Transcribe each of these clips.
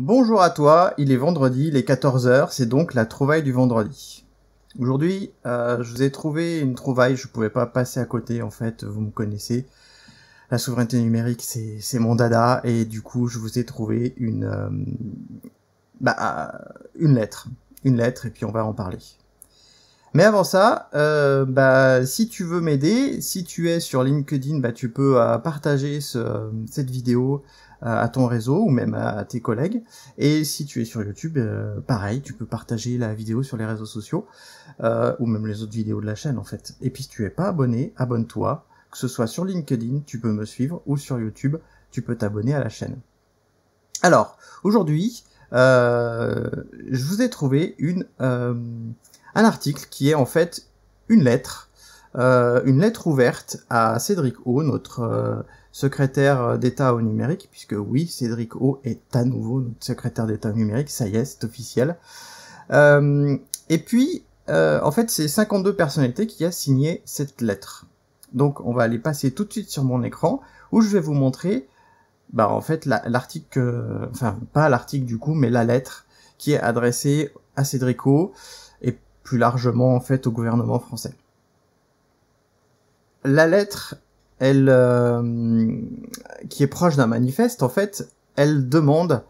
Bonjour à toi, il est vendredi, il est 14h, c'est donc la trouvaille du vendredi. Aujourd'hui, euh, je vous ai trouvé une trouvaille, je ne pouvais pas passer à côté en fait, vous me connaissez. La souveraineté numérique, c'est mon dada, et du coup, je vous ai trouvé une, euh, bah, euh, une lettre. Une lettre, et puis on va en parler. Mais avant ça, bah, si tu veux m'aider, si tu es sur LinkedIn, bah, tu peux partager cette vidéo à ton réseau ou même à, tes collègues. Et si tu es sur YouTube, euh, pareil, tu peux partager la vidéo sur les réseaux sociaux euh, ou même les autres vidéos de la chaîne en fait. Et puis si tu es pas abonné, abonne-toi. Que ce soit sur LinkedIn, tu peux me suivre ou sur YouTube, tu peux t'abonner à la chaîne. Alors, aujourd'hui, euh, je vous ai trouvé une, un article qui est en fait une lettre, une lettre ouverte à Cédric O, notre secrétaire euh, d'État au numérique, puisque oui, Cédric O est à nouveau notre secrétaire d'État au numérique, ça y est, c'est officiel. Euh, et puis, euh, en fait, c'est 52 personnalités qui a signé cette lettre. Donc, on va aller passer tout de suite sur mon écran, où je vais vous montrer, bah, en fait, l'article, enfin, pas l'article du coup, mais la lettre qui est adressée à Cédric O, et plus largement, en fait, au gouvernement français. La lettre elle, euh, qui est proche d'un manifeste, en fait, elle demande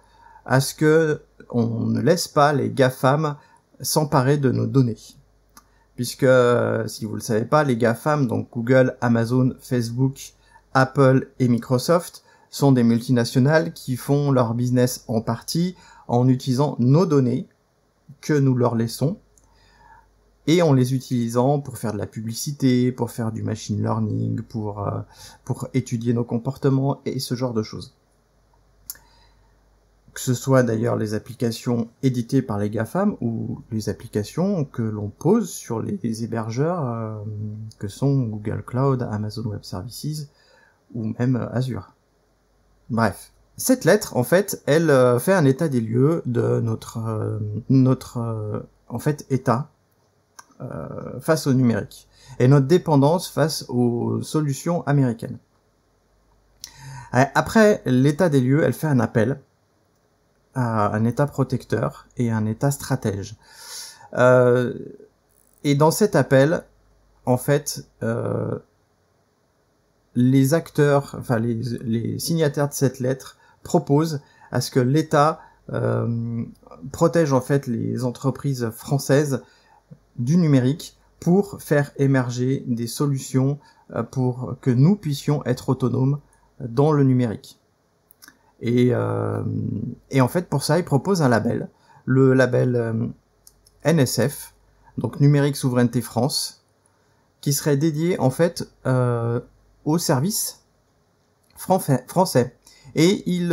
à ce que on ne laisse pas les GAFAM s'emparer de nos données. Puisque, euh, si vous ne le savez pas, les GAFAM, donc Google, Amazon, Facebook, Apple et Microsoft, sont des multinationales qui font leur business en partie en utilisant nos données que nous leur laissons et en les utilisant pour faire de la publicité, pour faire du machine learning, pour, euh, pour étudier nos comportements et ce genre de choses. Que ce soit d'ailleurs les applications éditées par les GAFAM ou les applications que l'on pose sur les hébergeurs euh, que sont Google Cloud, Amazon Web Services ou même euh, Azure. Bref, cette lettre, en fait, elle fait un état des lieux de notre, notre en fait, état euh, face au numérique et notre dépendance face aux solutions américaines. Euh, après l'état des lieux, elle fait un appel à un état protecteur et un état stratège. Euh, et dans cet appel, en fait, les acteurs, enfin les, signataires de cette lettre proposent à ce que l'État protège en fait les entreprises françaises du numérique pour faire émerger des solutions euh, pour que nous puissions être autonomes euh, dans le numérique. Et, euh, et en fait, pour ça, il propose un label, le label NSF, donc Numérique Souveraineté France, qui serait dédié en fait euh, aux services français. Et il,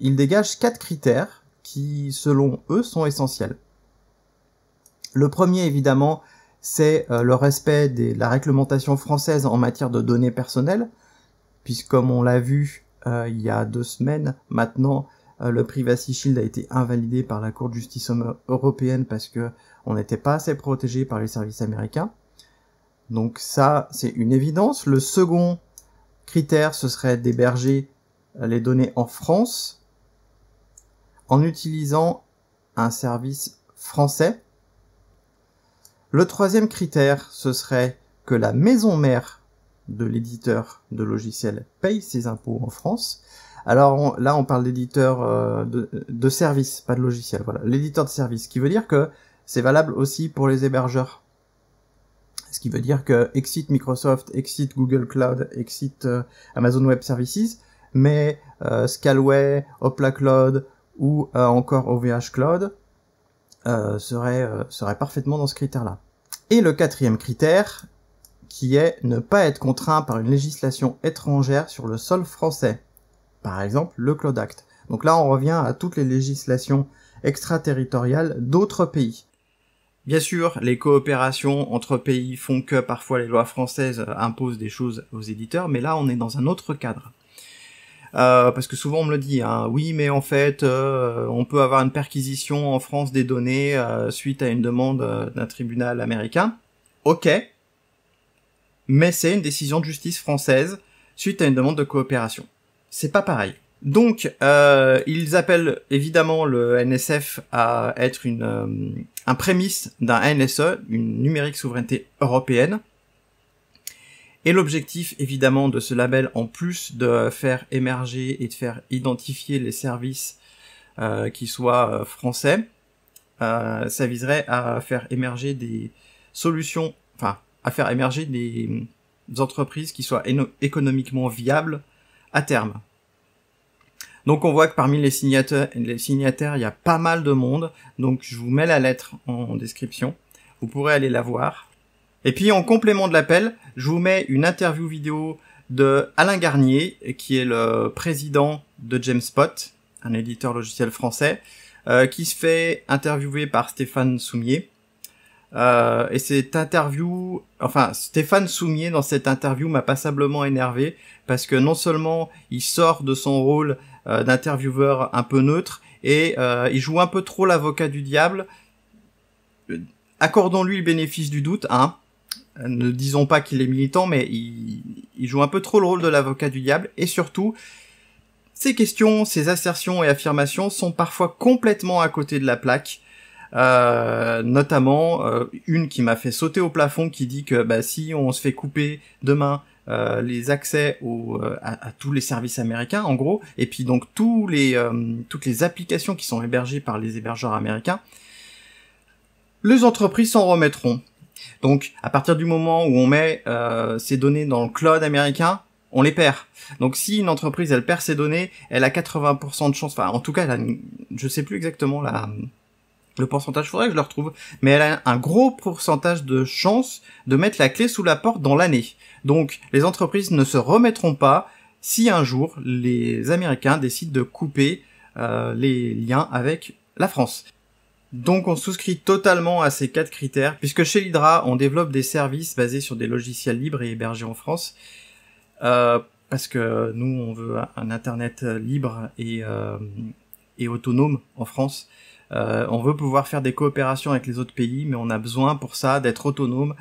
il dégage quatre critères qui, selon eux, sont essentiels. Le premier, évidemment, c'est euh, le respect de la réglementation française en matière de données personnelles, puisque comme on l'a vu euh, il y a deux semaines, maintenant, euh, le Privacy Shield a été invalidé par la Cour de justice européenne parce que on n'était pas assez protégé par les services américains. Donc ça, c'est une évidence. Le second critère, ce serait d'héberger les données en France en utilisant un service français le troisième critère, ce serait que la maison mère de l'éditeur de logiciels paye ses impôts en France. Alors là, on parle d'éditeur euh, de, service, pas de logiciel. Voilà, l'éditeur de service, qui veut dire que c'est valable aussi pour les hébergeurs. Ce qui veut dire que Exit Microsoft, Exit Google Cloud, Exit euh, Amazon Web Services, mais euh, Scalway, Opla Cloud ou encore OVH Cloud euh, serait, euh, serait parfaitement dans ce critère-là. Et le quatrième critère, qui est ne pas être contraint par une législation étrangère sur le sol français. Par exemple, le Claude Act. Donc là, on revient à toutes les législations extraterritoriales d'autres pays. Bien sûr, les coopérations entre pays font que parfois les lois françaises imposent des choses aux éditeurs, mais là, on est dans un autre cadre. Euh, parce que souvent on me le dit, hein. oui mais en fait euh, on peut avoir une perquisition en France des données euh, suite à une demande d'un tribunal américain. Ok, mais c'est une décision de justice française suite à une demande de coopération. C'est pas pareil. Donc ils appellent évidemment le NSF à être une, un prémisse d'un NSE, une numérique souveraineté européenne, et l'objectif évidemment de ce label, en plus de faire émerger et de faire identifier les services euh, qui soient euh, français, euh, ça viserait à faire émerger des solutions, enfin à faire émerger des, mm, entreprises qui soient économiquement viables à terme. Donc on voit que parmi les signataires, les signataires, il y a pas mal de monde. Donc je vous mets la lettre en description. Vous pourrez aller la voir. Et puis en complément de l'appel, je vous mets une interview vidéo de Alain Garnier, qui est le président de Jamespot, un éditeur logiciel français, euh, qui se fait interviewer par Stéphane Soumier. Euh, et cette interview, enfin Stéphane Soumier dans cette interview m'a passablement énervé parce que non seulement il sort de son rôle euh, d'intervieweur un peu neutre et il joue un peu trop l'avocat du diable. Accordons-lui le bénéfice du doute, hein ne disons pas qu'il est militant, mais il, joue un peu trop le rôle de l'avocat du diable, et surtout, ses questions, ses assertions et affirmations sont parfois complètement à côté de la plaque, euh, notamment euh, une qui m'a fait sauter au plafond qui dit que bah, si on se fait couper demain euh, les accès à, à, tous les services américains en gros et puis donc tous les, toutes les applications qui sont hébergées par les hébergeurs américains les entreprises s'en remettront donc à partir du moment où on met euh, ces données dans le cloud américain, on les perd. Donc si une entreprise elle perd ses données, elle a 80% de chance. Enfin en tout cas, elle a je sais plus exactement la le pourcentage, faudrait que je le retrouve, mais elle a un gros pourcentage de chance de mettre la clé sous la porte dans l'année. Donc les entreprises ne se remettront pas si un jour les Américains décident de couper euh, les liens avec la France. Donc on souscrit totalement à ces quatre critères, puisque chez l'Hydra, on développe des services basés sur des logiciels libres et hébergés en France, euh, parce que nous, on veut un Internet libre et, euh, et autonome en France. Euh, on veut pouvoir faire des coopérations avec les autres pays, mais on a besoin pour ça d'être autonome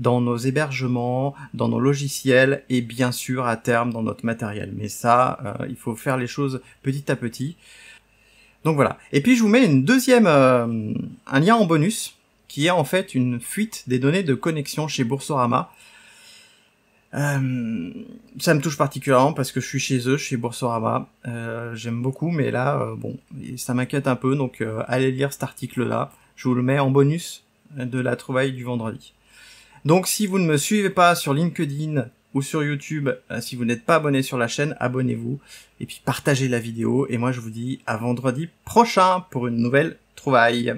dans nos hébergements, dans nos logiciels et bien sûr à terme dans notre matériel. Mais ça, il faut faire les choses petit à petit. Donc voilà. Et puis je vous mets une deuxième, euh, un lien en bonus qui est en fait une fuite des données de connexion chez Boursorama. Euh, ça me touche particulièrement parce que je suis chez eux, chez Boursorama. Euh, j'aime beaucoup, mais là, bon, ça m'inquiète un peu. Donc allez lire cet article-là. Je vous le mets en bonus de la trouvaille du vendredi. Donc si vous ne me suivez pas sur LinkedIn, ou sur YouTube. Euh, si vous n'êtes pas abonné sur la chaîne, abonnez-vous et puis partagez la vidéo. Et moi, je vous dis à vendredi prochain pour une nouvelle trouvaille.